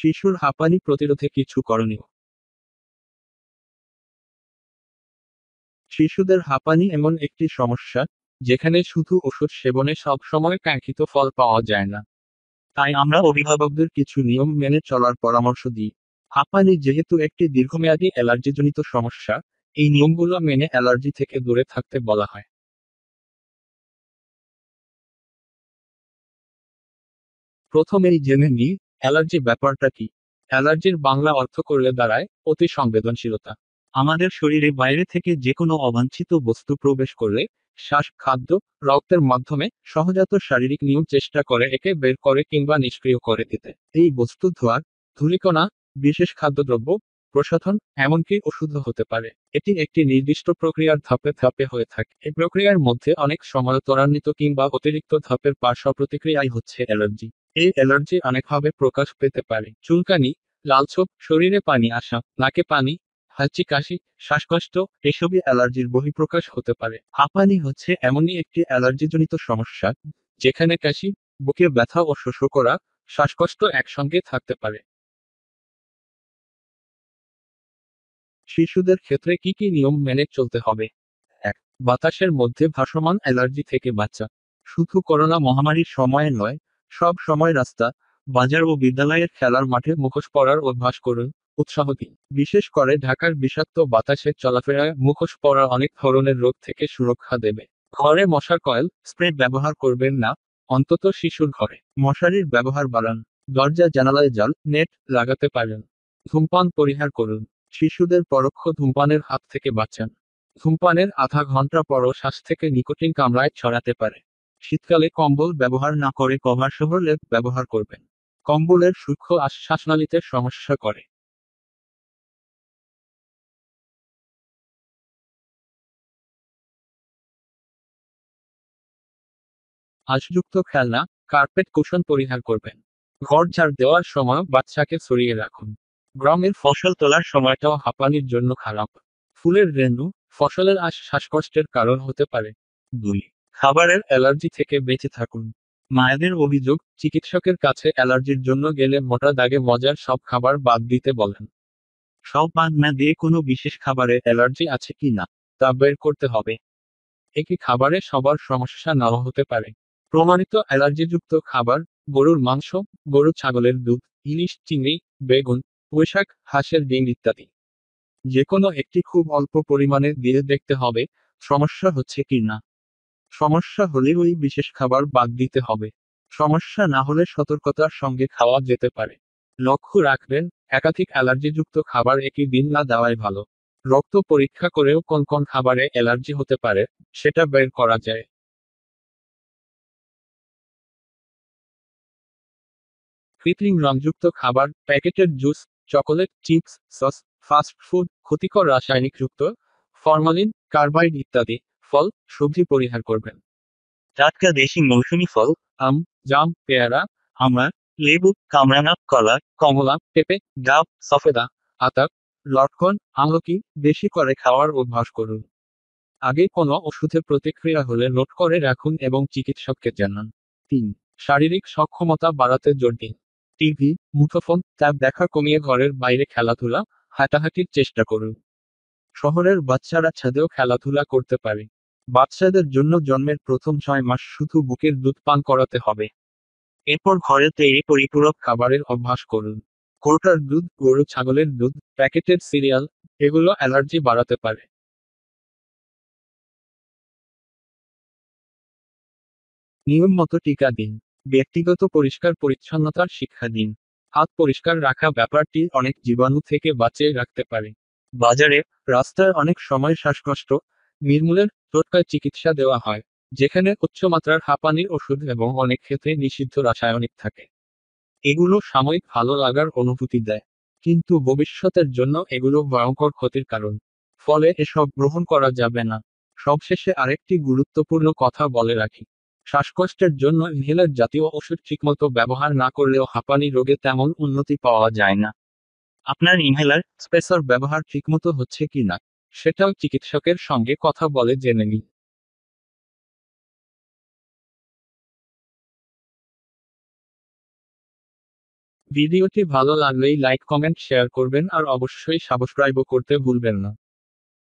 শিশুর হাঁপানি প্রতিরোধে কিছু করণীয় শিশুদের হাঁপানি এমন একটি সমস্যা যেখানে শুধু ওষুধ সেবনে সবসময় কাঙ্ক্ষিত ফল পাওয়া যায় না তাই আমরা অভিভাবকদের কিছু নিয়ম মেনে চলার পরামর্শ দিই হাঁপানি যেহেতু একটি দীর্ঘমেয়াদী অ্যালার্জিজনিত সমস্যা এই নিয়মগুলো মেনে অ্যালার্জি থেকে দূরে থাকতে বলা হয় প্রথমেই জেনে নিই অ্যালার্জি ব্যাপারটা কি অ্যালার্জির বাংলা অর্থ করলে দাঁড়ায় অতি সংবেদনশীলতা আমাদের শরীরে বাইরে থেকে যে কোনো অবাঞ্ছিত বস্তু প্রবেশ করলে শ্বাস খাদ্য রক্তের মাধ্যমে সহজাত শারীরিক নিয়ম চেষ্টা করে একে বের করে কিংবা নিষ্ক্রিয় করে দিতে এই বস্তু ধোয়ার ধূলিকণা বিশেষ খাদ্যদ্রব্য প্রসাধন এমনকি ওষুধ হতে পারে এটি একটি নির্দিষ্ট প্রক্রিয়ার ধাপে ধাপে হয়ে থাকে এই প্রক্রিয়ার মধ্যে অনেক সময় ত্বরান্বিত কিংবা অতিরিক্ত ধাপের পার্শ্ব প্রতিক্রিয়াই হচ্ছে অ্যালার্জি এই অ্যালার্জি অনেকভাবে প্রকাশ পেতে পারে চুলকানি লালছোপ শরীরে পানি আসা নাকে পানি হাঁচি কাশি শ্বাসকষ্ট এসবই অ্যালার্জির বহিঃপ্রকাশ হতে পারে হাঁপানি হচ্ছে এমনই একটি অ্যালার্জিজনিত সমস্যা যেখানে কাশি বুকে ব্যথা ও শোষ করা শ্বাসকষ্ট একসঙ্গে থাকতে পারে শিশুদের ক্ষেত্রে কি কি নিয়ম মেনে চলতে হবে এক বাতাসের মধ্যে ভাসমান অ্যালার্জি থেকে বাচ্চা শুধু করোনা মহামারীর সময় নয় সব সময় রাস্তা বাজার ও বিদ্যালয়ের খেলার মাঠে মুখোশ পরার অভ্যাস করুন উৎসাহ দিন বিশেষ করে ঢাকার বিষাক্ত বাতাসে চলাফেরায় মুখোশ পরা অনেক ধরনের রোগ থেকে সুরক্ষা দেবে ঘরে মশার কয়েল স্প্রে ব্যবহার করবেন না অন্তত শিশুর ঘরে মশারির ব্যবহার বাড়ান দরজা জানালায় জল নেট লাগাতে পারেন ধূমপান পরিহার করুন শিশুদের পরোক্ষ ধূমপানের হাত থেকে বাঁচান ধূমপানের আধা ঘন্টা পরও শ্বাস থেকে নিকোটিন কামড়ায় ছড়াতে পারে শীতকালে কম্বল ব্যবহার না করে সহ লেপ ব্যবহার করবেন কম্বলের সূক্ষ্ম আশ্বাসনালীতে সমস্যা করে আশযুক্ত খেলনা কার্পেট কুশন পরিহার করবেন ঘর ঝাড় দেওয়ার সময় বাচ্চাকে সরিয়ে রাখুন গ্রামের ফসল তোলার সময়টাও হাঁপানির জন্য খারাপ ফুলের রেণু ফসলের আশ শ্বাসকষ্টের কারণ হতে পারে দুই খাবারের অ্যালার্জি থেকে বেঁচে থাকুন মায়েদের অভিযোগ চিকিৎসকের কাছে অ্যালার্জির জন্য গেলে মোটা দাগে মজার সব খাবার বাদ দিতে বলেন সব বাদ না দিয়ে কোনো বিশেষ খাবারে অ্যালার্জি আছে কি না তা বের করতে হবে একই খাবারে সবার সমস্যা নাও হতে পারে প্রমাণিত অ্যালার্জিযুক্ত খাবার গরুর মাংস গরু ছাগলের দুধ ইলিশ চিংড়ি বেগুন পুঁইশাক হাঁসের ডিম ইত্যাদি যে কোনো একটি খুব অল্প পরিমাণে দিয়ে দেখতে হবে সমস্যা হচ্ছে কি না সমস্যা হলে ওই বিশেষ খাবার বাদ দিতে হবে সমস্যা না হলে সতর্কতার সঙ্গে খাওয়া যেতে পারে লক্ষ্য রাখবেন একাধিক অ্যালার্জিযুক্ত খাবার একই দিন না দেওয়াই ভালো রক্ত পরীক্ষা করেও কোন কোন খাবারে অ্যালার্জি হতে পারে সেটা বের করা যায় কৃত্রিম রংযুক্ত খাবার প্যাকেটের juice chocolate chips sauce fast food ক্ষতিকর রাসায়নিকযুক্ত ফরমালিন কার্বাইড ইত্যাদি ফল সবজি পরিহার করবেন টাটকা দেশি মৌসুমি ফল আম জাম পেয়ারা আমরা লেবু কামরাঙা কলা কমলা পেঁপে ডাব সফেদা আতাক লটকন আমলকি বেশি করে খাওয়ার অভ্যাস করুন আগে কোনো ওষুধের প্রতিক্রিয়া হলে নোট করে রাখুন এবং চিকিৎসককে জানান তিন শারীরিক সক্ষমতা বাড়াতে জোর দিন টিভি মুঠোফোন ট্যাব দেখা কমিয়ে ঘরের বাইরে খেলাধুলা হাঁটাহাঁটির চেষ্টা করুন শহরের বাচ্চারা ছাদেও খেলাধুলা করতে পারে বাচ্চাদের জন্য জন্মের প্রথম ছয় মাস শুধু বুকের দুধ পান করাতে হবে এরপর ঘরে তৈরি পরিপূরক খাবারের অভ্যাস করুন কোটার দুধ গরু ছাগলের দুধ প্যাকেটের সিরিয়াল এগুলো অ্যালার্জি বাড়াতে পারে নিয়ম মতো টিকা দিন ব্যক্তিগত পরিষ্কার পরিচ্ছন্নতার শিক্ষা দিন হাত পরিষ্কার রাখা ব্যাপারটি অনেক জীবাণু থেকে বাঁচিয়ে রাখতে পারে বাজারে রাস্তায় অনেক সময় শ্বাসকষ্ট নির্মূলের টোটকায় চিকিৎসা দেওয়া হয় যেখানে উচ্চমাত্রার হাঁপানির ওষুধ এবং অনেক ক্ষেত্রে নিষিদ্ধ রাসায়নিক থাকে এগুলো সাময়িক ভালো লাগার অনুভূতি দেয় কিন্তু ভবিষ্যতের জন্য এগুলো ভয়ঙ্কর ক্ষতির কারণ ফলে এসব গ্রহণ করা যাবে না সবশেষে আরেকটি গুরুত্বপূর্ণ কথা বলে রাখি শ্বাসকষ্টের জন্য ইনহেলার জাতীয় ওষুধ ঠিকমতো ব্যবহার না করলেও হাঁপানি রোগে তেমন উন্নতি পাওয়া যায় না আপনার ইনহেলার স্পেসার ব্যবহার ঠিকমতো হচ্ছে কি না সেটাও চিকিৎসকের সঙ্গে কথা বলে জেনে নিন ভিডিওটি ভালো লাগলেই লাইক কমেন্ট শেয়ার করবেন আর অবশ্যই সাবস্ক্রাইবও করতে ভুলবেন না